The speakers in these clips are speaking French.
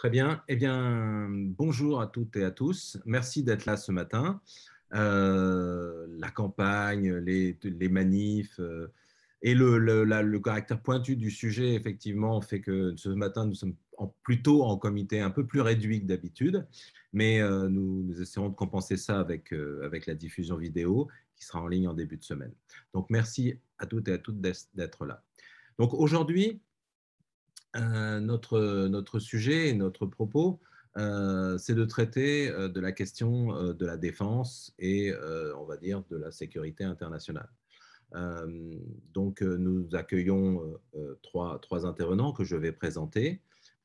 Très bien. Eh bien, bonjour à toutes et à tous. Merci d'être là ce matin. Euh, la campagne, les, manifs euh, et le, caractère pointu du sujet, effectivement, fait que ce matin, nous sommes plutôt en comité un peu plus réduit que d'habitude, mais euh, nous, nous, essaierons de compenser ça avec, avec la diffusion vidéo qui sera en ligne en début de semaine. Donc, merci à toutes et à toutes d'être là. Donc, aujourd'hui, euh, notre, sujet et notre propos, euh, c'est de traiter euh, de la question de la défense et, on va dire, de la sécurité internationale. donc, nous accueillons trois, intervenants que je vais présenter.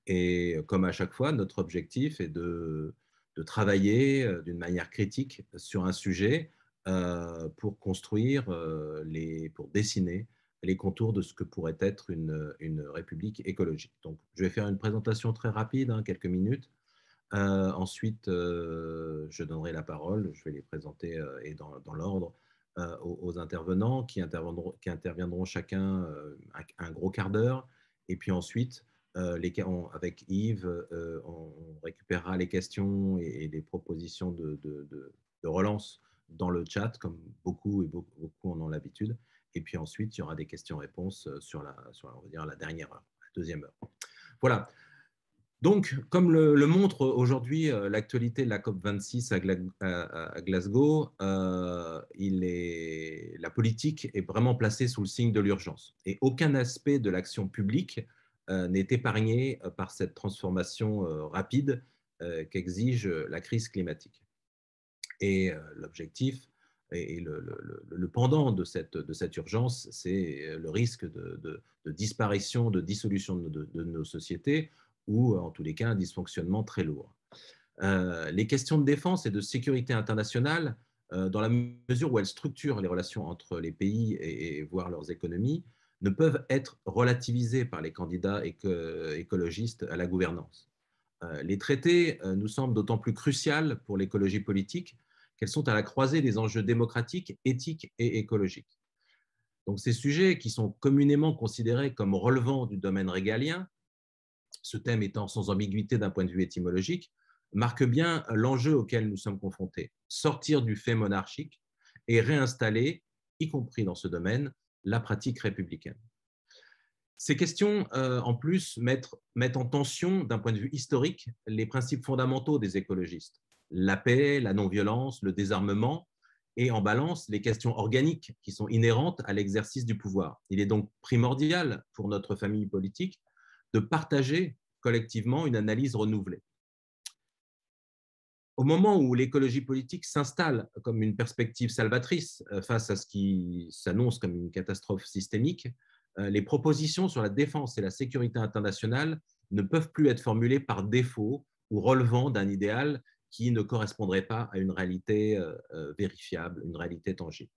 Et comme à chaque fois, notre objectif est de, travailler d'une manière critique sur un sujet pour construire, pour dessiner les contours de ce que pourrait être une, une république écologique. Donc, je vais faire une présentation très rapide, hein, quelques minutes. Euh, ensuite, euh, je donnerai la parole, je vais les présenter euh, et dans, l'ordre aux, intervenants qui interviendront, qui interviendront chacun un, gros quart d'heure. Et puis ensuite, avec Yves, on, récupérera les questions et, les propositions de, relance dans le chat, comme beaucoup et beaucoup, beaucoup en ont l'habitude. Et puis ensuite, il y aura des questions-réponses euh, sur, la, on va dire, la dernière heure, la deuxième heure. Voilà. Donc, comme le, montre aujourd'hui euh, l'actualité de la COP26 à, Glasgow, euh, il la politique est vraiment placée sous le signe de l'urgence. Et aucun aspect de l'action publique n'est épargné par cette transformation rapide qu'exige la crise climatique. Et l'objectif, et, le, pendant de cette, urgence, c'est euh, le risque de, disparition, de dissolution de, nos sociétés, ou euh, en tous les cas un dysfonctionnement très lourd. Euh, les questions de défense et de sécurité internationale, dans la mesure où elles structurent les relations entre les pays et, voire leurs économies, ne peuvent être relativisées par les candidats écologistes à la gouvernance. les traités nous semblent d'autant plus cruciaux pour l'écologie politique qu'elles sont à la croisée des enjeux démocratiques, éthiques et écologiques. Donc ces sujets qui sont communément considérés comme relevant du domaine régalien, ce thème étant sans ambiguïté d'un point de vue étymologique, marquent bien l'enjeu auquel nous sommes confrontés, sortir du fait monarchique et réinstaller, y compris dans ce domaine, la pratique républicaine. Ces questions, euh, en plus, mettent en tension, d'un point de vue historique, les principes fondamentaux des écologistes, la paix, la non-violence, le désarmement, et en balance les questions organiques qui sont inhérentes à l'exercice du pouvoir. Il est donc primordial pour notre famille politique de partager collectivement une analyse renouvelée. Au moment où l'écologie politique s'installe comme une perspective salvatrice euh, face à ce qui s'annonce comme une catastrophe systémique, euh, les propositions sur la défense et la sécurité internationale ne peuvent plus être formulées par défaut ou relevant d'un idéal qui ne correspondraient pas à une réalité euh, euh, vérifiable, une réalité tangible.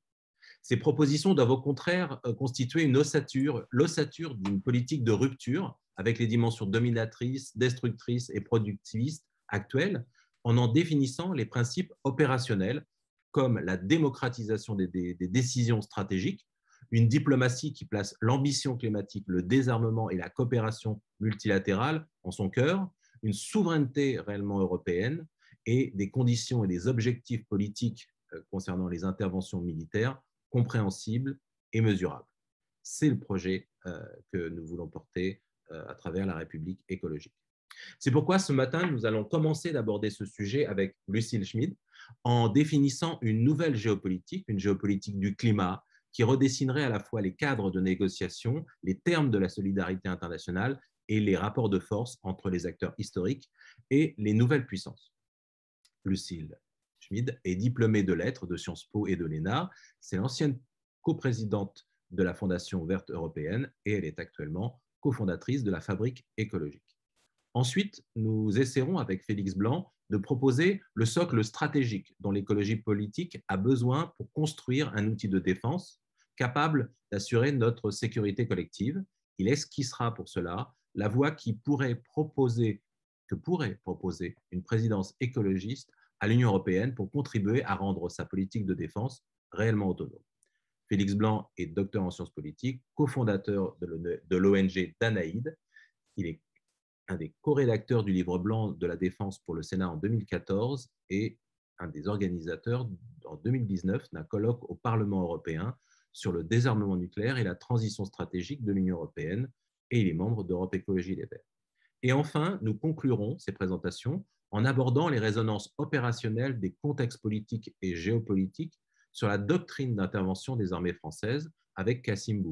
Ces propositions doivent au contraire euh, constituer une ossature, l'ossature d'une politique de rupture avec les dimensions dominatrices, destructrices et productivistes actuelles, en en définissant les principes opérationnels comme la démocratisation des décisions stratégiques, une diplomatie qui place l'ambition climatique, le désarmement et la coopération multilatérale en son cœur, une souveraineté réellement européenne, et des conditions et des objectifs politiques euh, concernant les interventions militaires compréhensibles et mesurables. C'est le projet euh, que nous voulons porter euh, à travers la République écologique. C'est pourquoi ce matin, nous allons commencer d'aborder ce sujet avec Lucille Schmid en définissant une nouvelle géopolitique, une géopolitique du climat, qui redessinerait à la fois les cadres de négociation, les termes de la solidarité internationale et les rapports de force entre les acteurs historiques et les nouvelles puissances. Lucille Schmid est diplômée de lettres de Sciences Po et de l'ENA. C'est l'ancienne coprésidente de la Fondation verte européenne et elle est actuellement cofondatrice de la Fabrique écologique. Ensuite, nous essaierons avec Félix Blanc de proposer le socle stratégique dont l'écologie politique a besoin pour construire un outil de défense capable d'assurer notre sécurité collective. Il esquissera pour cela la voie qui pourrait proposer, que pourrait proposer une présidence écologiste à l'Union européenne pour contribuer à rendre sa politique de défense réellement autonome. Félix Blanc est docteur en sciences politiques, cofondateur de l'ONG Danaïde. Il est un des co-rédacteurs du livre blanc de la défense pour le Sénat en 2014 et un des organisateurs en 2019 d'un colloque au Parlement européen sur le désarmement nucléaire et la transition stratégique de l'Union européenne et il est membre d'Europe Écologie Les Verts. Et enfin, nous conclurons ces présentations en abordant les résonances opérationnelles des contextes politiques et géopolitiques sur la doctrine d'intervention des armées françaises avec Kassim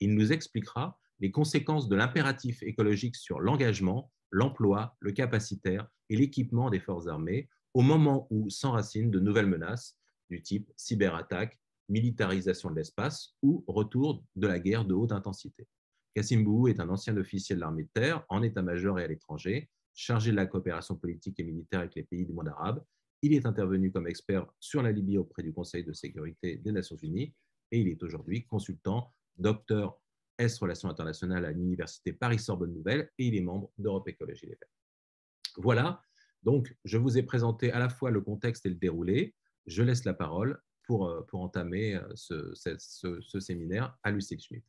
Il nous expliquera les conséquences de l'impératif écologique sur l'engagement, l'emploi, le capacitaire et l'équipement des forces armées au moment où s'enracinent de nouvelles menaces du type cyberattaque, militarisation de l'espace ou retour de la guerre de haute intensité. Kassim Bouhou est un ancien officier de l'armée de terre en état-major et à l'étranger chargé de la coopération politique et militaire avec les pays du monde arabe. Il est intervenu comme expert sur la Libye auprès du Conseil de sécurité des Nations Unies et il est aujourd'hui consultant, docteur S Relations internationales à l'Université Paris-Sorbonne Nouvelle et il est membre d'Europe Écologie Les Verts. Voilà, donc je vous ai présenté à la fois le contexte et le déroulé. Je laisse la parole pour, euh, pour entamer euh, ce, ce séminaire à Lucille Schmitt.